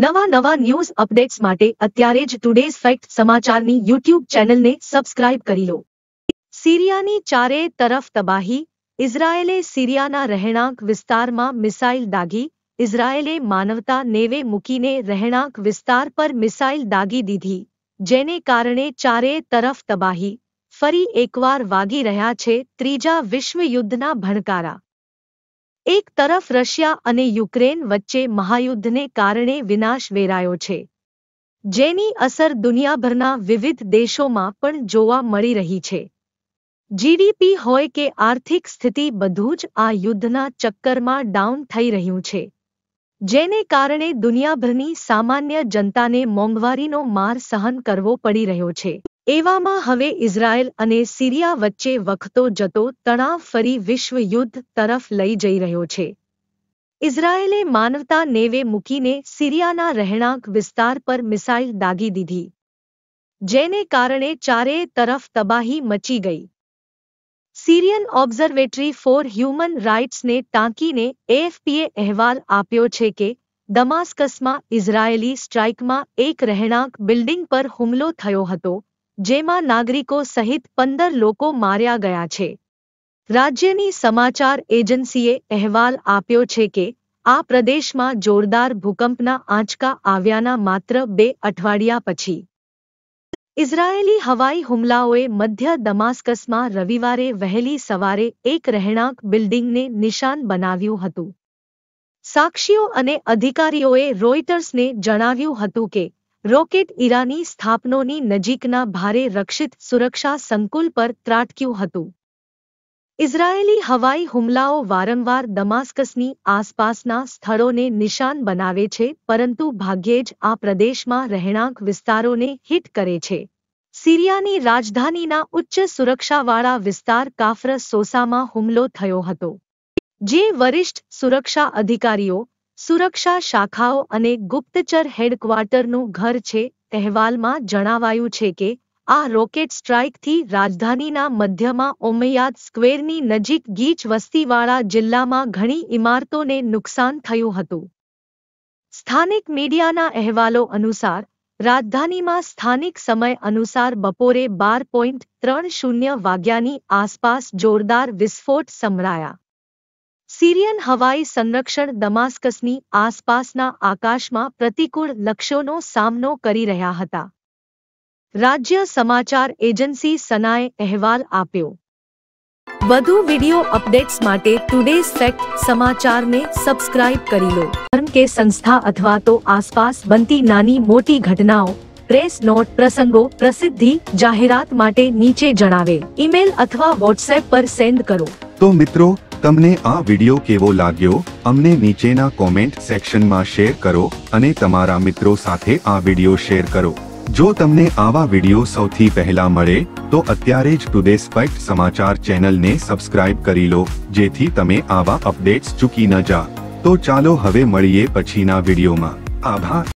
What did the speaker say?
નવા નવા news updates માટે અત્યારે જ ટુડેસ ફાક્ટ સમાચારની YouTube ચેનલને સબ્સ્ક્રાઇબ કરી લો. સીરિયાની ચારે તરફ તબાહી, ઇઝરાયેલે સીરિયાના રહેણાંક વિસ્તારમાં મિસાઇલ ડાગી, ઇઝરાયેલે માનવતા નેવેમુકીને રહેણાંક વિસ્તાર પર મિસાઇલ ડાગી દીધી, જેના કારણે ચારે તરફ તબાહી. ફરી એકવાર વાગી રહ્યા છે ત્રીજા વિશ્વયુદ્ધના ભડકારા. એક તરફ રશિયા અને યુક્રેન વચ્ચે મહાયુદ્ધને કારણે વિનાશ વેરાયો છે જેની અસર દુનિયાભરના વિવિધ દેશોમાં પણ જોવા મળી રહી છે જીડીપી હોય કે આર્થિક સ્થિતિ બધું જ આ યુદ્ધના ચક્કરમાં ડાઉન થઈ રહ્યું છે જેને કારણે દુનિયાભરની સામાન્ય જનતાને મોંઘવારીનો માર સહન કરવો પડી રહ્યો છે એવામાં હવે ઇઝરાયેલ અને સીરિયા વચ્ચે વખતો જતો તણાવ ફરી વિશ્વ યુદ્ધ તરફ લઈ જઈ રહ્યો છે ઇઝરાયેલે માનવતા નેવે મૂકીને સીરિયાના રહેણાંક વિસ્તાર પર મિસાઇલ દાગી દીધી જેને કારણે ચારેય તરફ તબાહી મચી ગઈ સિરિયન ઓબ્ઝર્વેટરી ફોર હ્યુમન રાઇટ્સને ટાંકીને એએફપીએ અહેવાલ આપ્યો છે કે દમાસ્કસમાં ઇઝરાયેલી સ્ટ્રાઇકમાં એક રહેણાંક બિલ્ડિંગ પર હુમલો થયો હતો જેમાં નાગરિકો સહિત પંદર લોકો માર્યા ગયા છે રાજ્યની સમાચાર એજન્સીએ અહેવાલ આપ્યો છે કે આ પ્રદેશમાં જોરદાર ભૂકંપના આંચકા આવ્યાના માત્ર બે અઠવાડિયા પછી ઇઝરાયેલી હવાઈ હુમલાઓએ મધ્ય દમાસ્કસમાં રવિવારે વહેલી સવારે એક રહેણાંક બિલ્ડિંગને નિશાન બનાવ્યું હતું સાક્ષીઓ અને અધિકારીઓએ રોઇટર્સને જણાવ્યું હતું કે રોકેટ ઈરાની સ્થાપનોની નજીકના ભારે રક્ષિત સુરક્ષા સંકુલ પર ત્રાટક્યું હતું ઇઝરાયેલી હવાઈ હુમલાઓ વારંવાર દમાસ્કસની આસપાસના સ્થળોને નિશાન બનાવે છે પરંતુ ભાગ્યે જ આ પ્રદેશમાં રહેણાંક વિસ્તારોને હિટ કરે છે સિરિયાની રાજધાનીના ઉચ્ચ સુરક્ષાવાળા વિસ્તાર કાફર સોસામાં હુમલો થયો હતો જે વરિષ્ઠ સુરક્ષા અધિકારીઓ સુરક્ષા શાખાઓ અને ગુપ્તચર હેડક્વાર્ટરનું ઘર છે અહેવાલમાં જણાવાયું છે કે આ રોકેટ સ્ટ્રાઇકથી રાજધાનીના મધ્યમાં ઓમૈયાદ સ્ક્વેરની નજીક ગીચ વસ્તીવાળા જિલ્લામાં ઘણી ઇમારતોને નુકસાન થયું હતું સ્થાનિક મીડિયાના અહેવાલો અનુસાર રાજધાનીમાં સ્થાનિક સમય અનુસાર બપોરે બાર પોઈન્ટ ત્રણ શૂન્ય વાગ્યાની આસપાસ જોરદાર વિસ્ફોટ સંભળાયા સિરિયન હવાઈ સંરક્ષણ દમાસ્કસની આસપાસના આકાશમાં પ્રતિકૂળ લક્ષ્યોનો સામનો કરી રહ્યા હતા રાજ્ય સમાચાર એજન્સી સનાએ અહેવાલ આપ્યો વધુ વિડિયો અપડેટ્સ માટે ટુડેઝ ફેક્ટ સમાચારને સબસ્ક્રાઇબ કરી લો કારણ કે સંસ્થા અથવા તો આસપાસ બનતી નાની મોટી ઘટનાઓ પ્રેસ નોટ પ્રસંગો પ્રસિદ્ધિ જાહેરાત માટે નીચે જણાવે ઈમેલ અથવા વોટ્સએપ પર સેન્ડ કરો તો મિત્રો તમને આ વિડીયો કેવો લાગ્યો અમને નીચેના કોમેન્ટ સેક્શનમાં શેર કરો અને તમારા મિત્રો સાથે આ વિડીયો શેર કરો જો તમને આવા વિડીયો સૌથી પહેલા મળે તો અત્યારે જ ટુડે સ્પેક્ટ સમાચાર ચેનલને સબસ્ક્રાઇબ કરી લો જેથી તમે આવા અપડેટ્સ ચૂકી ન જા તો ચાલો હવે મળીએ પછીના વિડીયોમાં આભાર